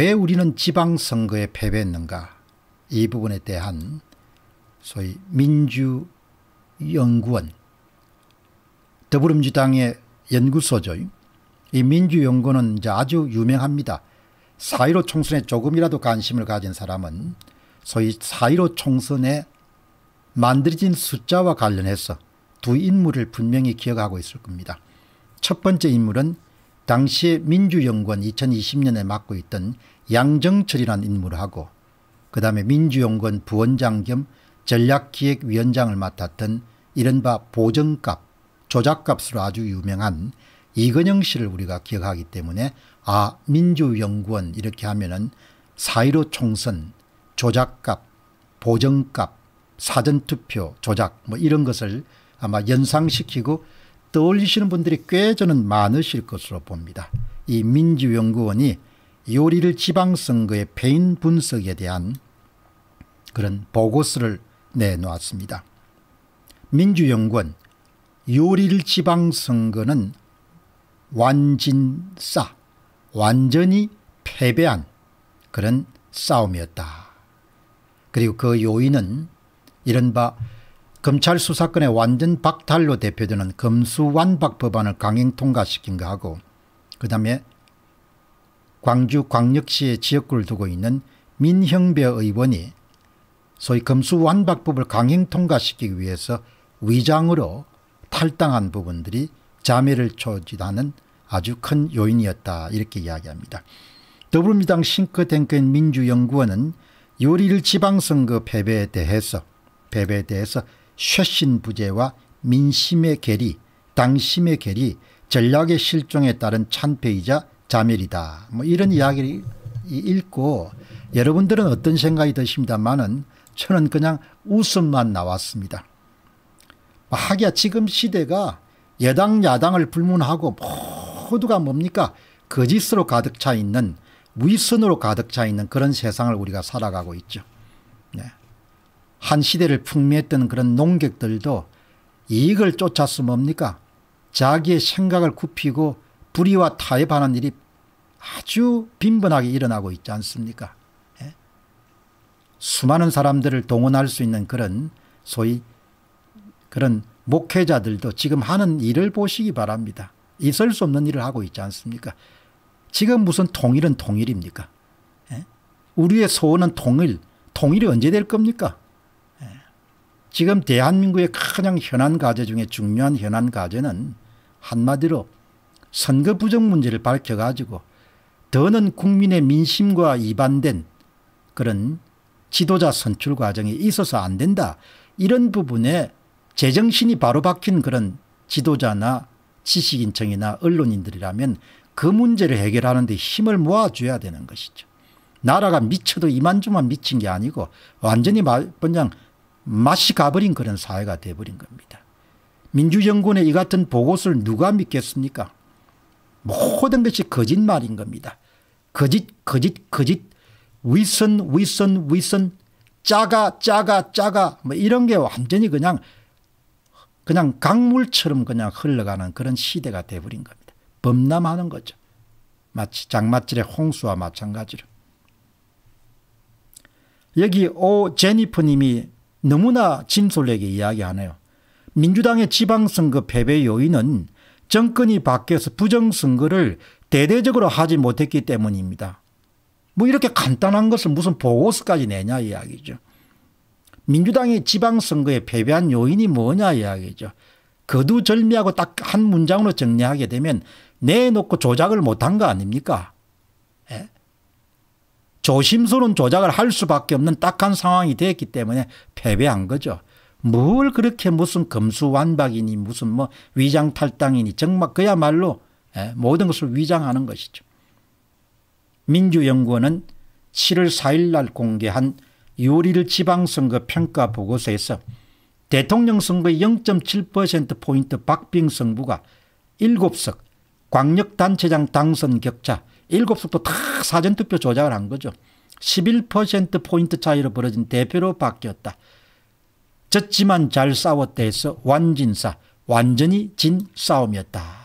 왜 우리는 지방선거에 패배했는가 이 부분에 대한 소위 민주연구원 더불어민주당의 연구소죠. 이 민주연구원은 이제 아주 유명합니다. 4.15 총선에 조금이라도 관심을 가진 사람은 소위 4.15 총선에 만들어진 숫자와 관련해서 두 인물을 분명히 기억하고 있을 겁니다. 첫 번째 인물은 당시 민주연구원 2020년에 맡고 있던 양정철이라는 인물하고 그 다음에 민주연구원 부원장 겸 전략기획위원장을 맡았던 이른바 보정값, 조작값으로 아주 유명한 이건영 씨를 우리가 기억하기 때문에 아 민주연구원 이렇게 하면은 사이로 총선, 조작값, 보정값, 사전투표 조작 뭐 이런 것을 아마 연상시키고 떠올리시는 분들이 꽤 저는 많으실 것으로 봅니다. 이 민주연구원이 요리를 지방선거의 패인 분석에 대한 그런 보고서를 내놓았습니다. 민주연구원 요리를 지방선거는 완진싸 완전히 패배한 그런 싸움이었다. 그리고 그 요인은 이른바 검찰 수사권의 완전 박탈로 대표되는 검수완박 법안을 강행 통과시킨 거하고 그 다음에 광주 광역시의 지역구를 두고 있는 민형배 의원이 소위 검수완박법을 강행 통과시키기 위해서 위장으로 탈당한 부분들이 자매를 초지하는 아주 큰 요인이었다 이렇게 이야기합니다. 더불어민주당 싱크탱크인 민주연구원은 6일 지방선거 패배에 대해서 패배에 대해서 쇄신 부재와 민심의 계리, 당심의 계리, 전략의 실종에 따른 참패이자 자멸이다. 뭐 이런 이야기를 읽고 여러분들은 어떤 생각이 드십니다만은 저는 그냥 웃음만 나왔습니다. 뭐 하기야 지금 시대가 여당 야당을 불문하고 모두가 뭡니까 거짓으로 가득 차 있는 위선으로 가득 차 있는 그런 세상을 우리가 살아가고 있죠. 한 시대를 풍미했던 그런 농객들도 이익을 쫓아서 뭡니까 자기의 생각을 굽히고 불의와 타협하는 일이 아주 빈번하게 일어나고 있지 않습니까 예? 수많은 사람들을 동원할 수 있는 그런 소위 그런 목회자들도 지금 하는 일을 보시기 바랍니다. 있을 수 없는 일을 하고 있지 않습니까? 지금 무슨 통일은 통일입니까? 예? 우리의 소원은 통일, 통일이 언제 될 겁니까? 지금 대한민국의 가장 현안 과제 중에 중요한 현안 과제는 한마디로 선거 부정 문제를 밝혀가지고 더는 국민의 민심과 이반된 그런 지도자 선출 과정이 있어서 안 된다. 이런 부분에 제정신이 바로 박힌 그런 지도자나 지식인청이나 언론인들이라면 그 문제를 해결하는 데 힘을 모아줘야 되는 것이죠. 나라가 미쳐도 이만주만 미친 게 아니고 완전히 말, 그냥 맛이 가버린 그런 사회가 돼버린 겁니다. 민주정권의 이 같은 보고서를 누가 믿겠습니까? 모든 것이 거짓말인 겁니다. 거짓 거짓 거짓 위선 위선 위선 짜가 짜가 짜가 뭐 이런 게 완전히 그냥 그냥 강물처럼 그냥 흘러가는 그런 시대가 돼버린 겁니다. 범람하는 거죠. 마치 장마질의 홍수와 마찬가지로. 여기 오 제니퍼 님이 너무나 진솔하게 이야기하네요. 민주당의 지방선거 패배 요인은 정권이 바뀌어서 부정선거를 대대적으로 하지 못했기 때문입니다. 뭐 이렇게 간단한 것을 무슨 보고서까지 내냐 이야기죠. 민주당이 지방선거에 패배한 요인이 뭐냐 이야기죠. 거두절미하고 딱 한 문장으로 정리하게 되면 내놓고 조작을 못한 거 아닙니까? 조심스러운 조작을 할 수밖에 없는 딱한 상황이 되었기 때문에 패배한 거죠. 뭘 그렇게 무슨 금수완박이니 무슨 뭐 위장탈당이니 정말 그야말로 예, 모든 것을 위장하는 것이죠. 민주연구원은 7월 4일 날 공개한 6일 지방선거 평가 보고서에서 대통령 선거의 0.7%포인트 박빙 승부가 7석 광역단체장 당선 격차 일곱 석도 다 사전투표 조작을 한 거죠. 11%포인트 차이로 벌어진 대표로 바뀌었다. 졌지만 잘 싸웠다 해서 완진사, 완전히 진 싸움이었다.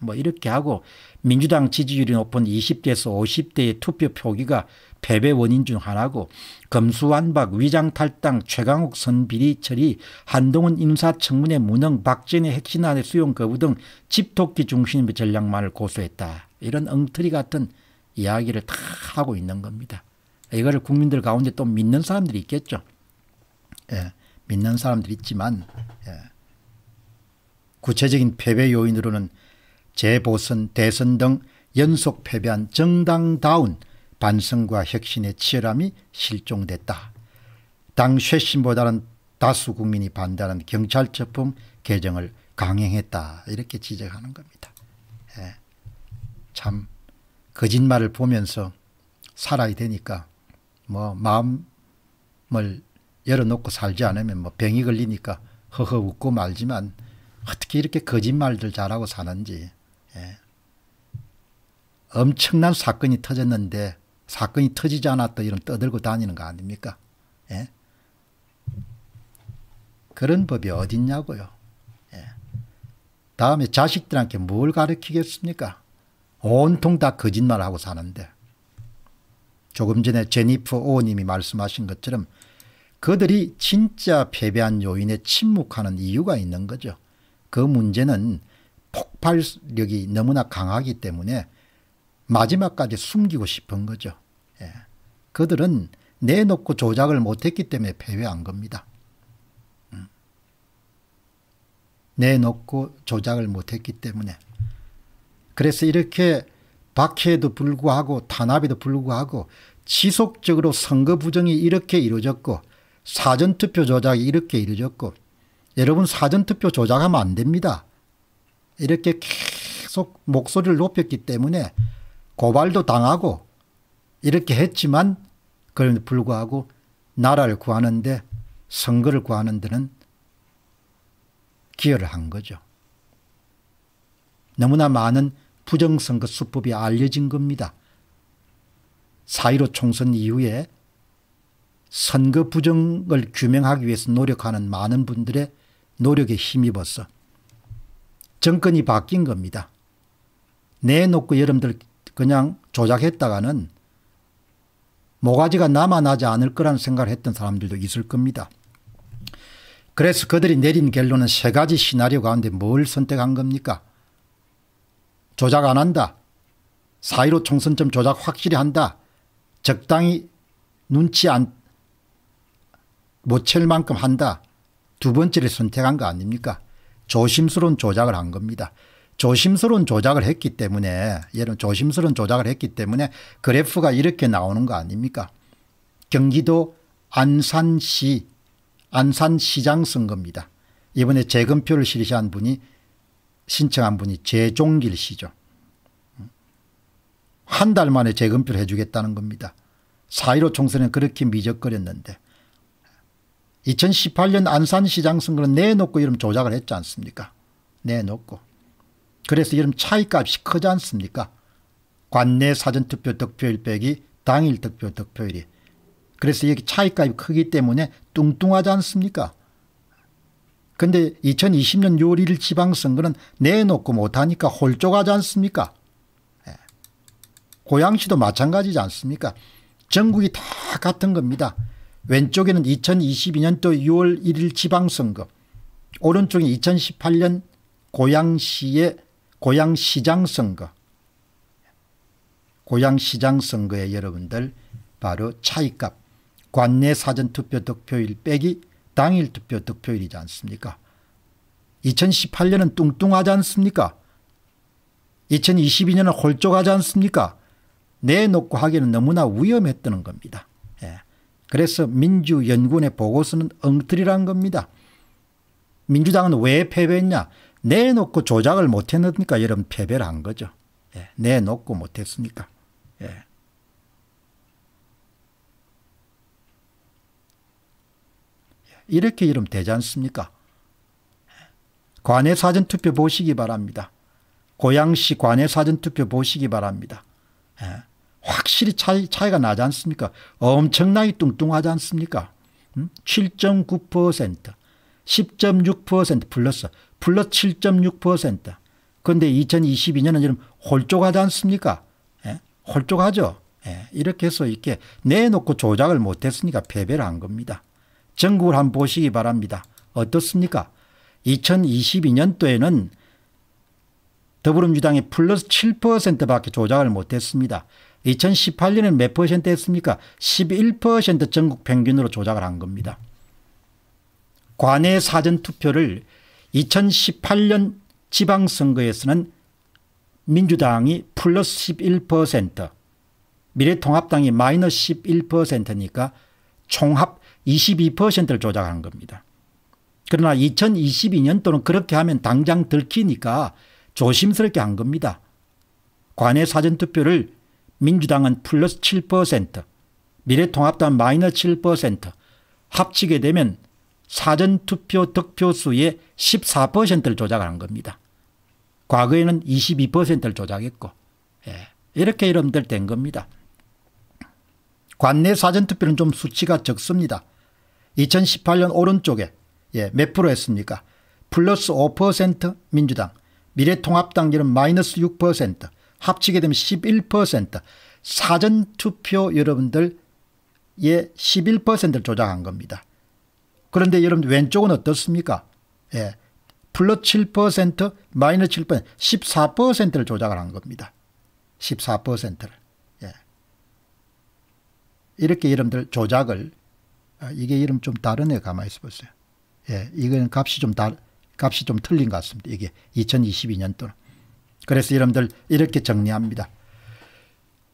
뭐 이렇게 하고 민주당 지지율이 높은 20대에서 50대의 투표 표기가 패배 원인 중 하나고 검수완박 위장탈당 최강욱 선비리 처리 한동훈 인사청문회 무능 박진의 핵심안의 수용 거부 등 집토끼 중심의 전략만을 고수했다. 이런 엉터리 같은 이야기를 다 하고 있는 겁니다. 이거를 국민들 가운데 또 믿는 사람들이 있겠죠. 예, 믿는 사람들이 있지만 예, 구체적인 패배 요인으로는 재보선, 대선 등 연속 패배한 정당다운 반성과 혁신의 치열함이 실종됐다. 당 쇄신보다는 다수 국민이 반대하는 경찰처법 개정을 강행했다. 이렇게 지적하는 겁니다. 예. 참 거짓말을 보면서 살아야 되니까 뭐 마음을 열어놓고 살지 않으면 뭐 병이 걸리니까 허허 웃고 말지만 어떻게 이렇게 거짓말들 잘하고 사는지 예. 엄청난 사건이 터졌는데 사건이 터지지 않았다 이런 떠들고 다니는 거 아닙니까? 예? 그런 법이 어딨냐고요. 예. 다음에 자식들한테 뭘 가르치겠습니까? 온통 다 거짓말하고 사는데 조금 전에 제니프 오님이 말씀하신 것처럼 그들이 진짜 패배한 요인에 침묵하는 이유가 있는 거죠. 그 문제는 폭발력이 너무나 강하기 때문에 마지막까지 숨기고 싶은 거죠. 예. 그들은 내놓고 조작을 못했기 때문에 패배한 겁니다. 음. 내놓고 조작을 못했기 때문에. 그래서 이렇게 박해에도 불구하고 탄압에도 불구하고 지속적으로 선거 부정이 이렇게 이루어졌고 사전투표 조작이 이렇게 이루어졌고 여러분 사전투표 조작하면 안 됩니다. 이렇게 계속 목소리를 높였기 때문에 고발도 당하고 이렇게 했지만 그럼에도 불구하고 나라를 구하는데 선거를 구하는 데는 기여를 한 거죠. 너무나 많은 부정선거 수법이 알려진 겁니다. 4.15 총선 이후에 선거 부정을 규명하기 위해서 노력하는 많은 분들의 노력에 힘입어서 정권이 바뀐 겁니다. 내놓고 여러분들 그냥 조작했다가는 모가지가 남아나지 않을 거라는 생각을 했던 사람들도 있을 겁니다. 그래서 그들이 내린 결론은 세 가지 시나리오 가운데 뭘 선택한 겁니까? 조작 안 한다. 4.15 총선점 조작 확실히 한다. 적당히 눈치 안, 못챌 만큼 한다. 두 번째를 선택한 거 아닙니까? 조심스러운 조작을 한 겁니다. 조심스러운 조작을 했기 때문에 얘는 조심스러운 조작을 했기 때문에 그래프가 이렇게 나오는 거 아닙니까? 경기도 안산시 안산시장 선거입니다. 이번에 재검표를 실시한 분이 신청한 분이 재종길 씨죠. 한 달 만에 재검표를 해주겠다는 겁니다. 4.15총선에 그렇게 미적거렸는데 2018년 안산시장 선거는 내놓고 이름 조작을 했지 않습니까? 내놓고. 그래서 이름 차이값이 크지 않습니까? 관내 사전투표 득표일 빼기 당일 득표 득표일이. 그래서 여기 차이값이 크기 때문에 뚱뚱하지 않습니까? 근데 2020년 6월 1일 지방선거는 내놓고 못하니까 홀쭉하지 않습니까? 예. 고양시도 마찬가지지 않습니까? 전국이 다 같은 겁니다. 왼쪽에는 2022년 도 6월 1일 지방선거, 오른쪽에 2018년 고양시의 고양시장 선거, 고양시장 선거에 여러분들 바로 차이값, 관내 사전투표 득표일 빼기 당일 투표 득표일이지 않습니까? 2018년은 뚱뚱하지 않습니까? 2022년은 홀쭉하지 않습니까? 내놓고 하기는 에 너무나 위험했다는 겁니다. 그래서 민주연구원의 보고서는 엉터리란 겁니다. 민주당은 왜 패배했냐? 내놓고 조작을 못했으니까 여러분 패배를 한 거죠. 예, 내놓고 못했으니까. 예. 이렇게 이름 되지 않습니까? 관외 사전투표 보시기 바랍니다. 고양시 관외 사전투표 보시기 바랍니다. 예. 확실히 차이, 차이가 나지 않습니까? 엄청나게 뚱뚱하지 않습니까? 7.9%, 음? 10.6% 플러스, 플러스 7.6%. 그런데 2022년은 지금 홀쭉하지 않습니까? 예? 홀쭉하죠? 예? 이렇게 해서 이렇게 내놓고 조작을 못했으니까 패배를 한 겁니다. 전국을 한번 보시기 바랍니다. 어떻습니까? 2022년도에는 더불어민주당이 플러스 7% 밖에 조작을 못했습니다. 2018년엔 몇 퍼센트였습니까? 11% 전국 평균으로 조작을 한 겁니다. 관내 사전투표를 2018년 지방선거에서는 민주당이 플러스 11% 미래통합당이 마이너스 11%니까 총합 22%를 조작한 겁니다. 그러나 2022년도는 그렇게 하면 당장 들키니까 조심스럽게 한 겁니다. 관내 사전투표를 민주당은 플러스 7%, 미래통합당 마이너스 7%, 합치게 되면 사전투표 득표수의 14%를 조작한 겁니다. 과거에는 22%를 조작했고 예, 이렇게 이름들 된 겁니다. 관내 사전투표는 좀 수치가 적습니다. 2018년 오른쪽에 예, 몇 프로 했습니까? 플러스 5% 민주당, 미래통합당 이름 마이너스 6%, 합치게 되면 11% 사전투표 여러분들의 11%를 조작한 겁니다. 그런데 여러분 왼쪽은 어떻습니까? 예. 플러7% 마이너스 7% 14%를 조작을 한 겁니다. 14%를. 예. 이렇게 여러분들 조작을 아, 이게 이름 좀 다르네요. 가만히 있어 보세요. 예. 이건 값이 좀 다, 값이 좀 틀린 것 같습니다. 이게 2022년도는. 그래서 여러분들 이렇게 정리합니다.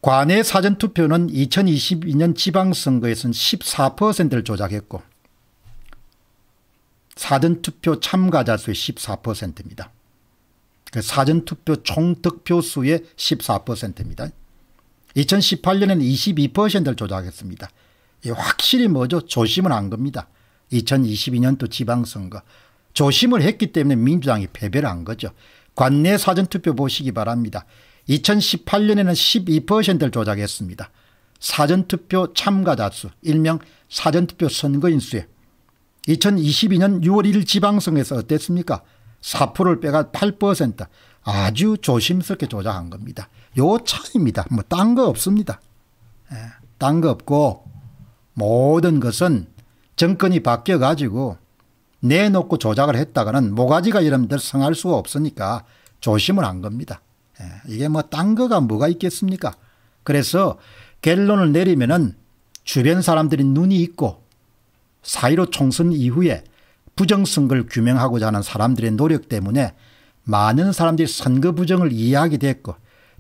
관내 사전투표는 2022년 지방선거에서는 14%를 조작했고 사전투표 참가자 수의 14%입니다. 그 사전투표 총득표 수의 14%입니다. 2018년에는 22%를 조작했습니다. 확실히 뭐죠? 조심을 한 겁니다. 2022년도 지방선거. 조심을 했기 때문에 민주당이 패배를 한 거죠. 관내 사전투표 보시기 바랍니다. 2018년에는 12%를 조작했습니다. 사전투표 참가자 수 일명 사전투표 선거인 수에 2022년 6월 1일 지방선에서 어땠습니까? 4%를 빼가 8% 아주 조심스럽게 조작한 겁니다. 요 차이입니다. 뭐 딴 거 없습니다. 예, 딴 거 없고 모든 것은 정권이 바뀌어가지고 내놓고 조작을 했다가는 모가지가 여러분들 성할 수가 없으니까 조심을 한 겁니다. 예, 이게 뭐 딴 거가 뭐가 있겠습니까? 그래서 결론을 내리면은 주변 사람들이 눈이 있고 사이로 총선 이후에 부정선거를 규명하고자 하는 사람들의 노력 때문에 많은 사람들이 선거 부정을 이해하게 됐고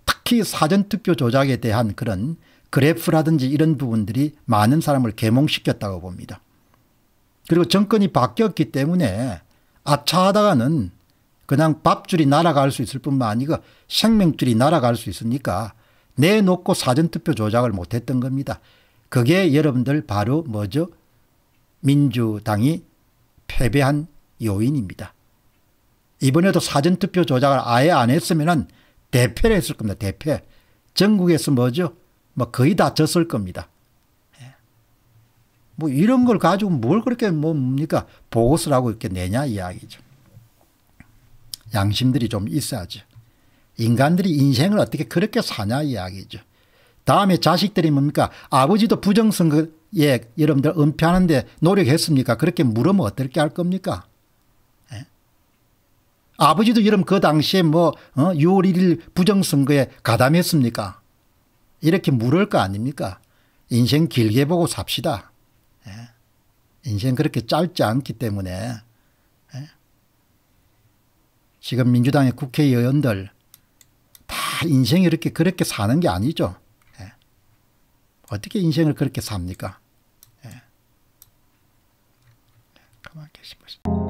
특히 사전투표 조작에 대한 그런 그래프라든지 이런 부분들이 많은 사람을 개몽시켰다고 봅니다. 그리고 정권이 바뀌었기 때문에 아차하다가는 그냥 밥줄이 날아갈 수 있을 뿐만 아니고 생명줄이 날아갈 수 있으니까 내놓고 사전투표 조작을 못했던 겁니다. 그게 여러분들 바로 뭐죠? 민주당이 패배한 요인입니다. 이번에도 사전투표 조작을 아예 안 했으면 대패를 했을 겁니다. 대패. 전국에서 뭐죠? 뭐 거의 다 졌을 겁니다. 뭐 이런 걸 가지고 뭘 그렇게 뭡니까 보고서라고 이렇게 내냐 이야기죠. 양심들이 좀 있어야죠. 인간들이 인생을 어떻게 그렇게 사냐 이야기죠. 다음에 자식들이 뭡니까 아버지도 부정선거에 여러분들 은폐하는데 노력했습니까? 그렇게 물으면 어떻게 할 겁니까? 예? 아버지도 여러분 그 당시에 뭐 어? 6월 1일 부정선거에 가담했습니까? 이렇게 물을 거 아닙니까? 인생 길게 보고 삽시다. 예? 인생 그렇게 짧지 않기 때문에 예? 지금 민주당의 국회의원들 다 인생이 이렇게 그렇게 사는 게 아니죠. 예? 어떻게 인생을 그렇게 삽니까? 가만 계신 것이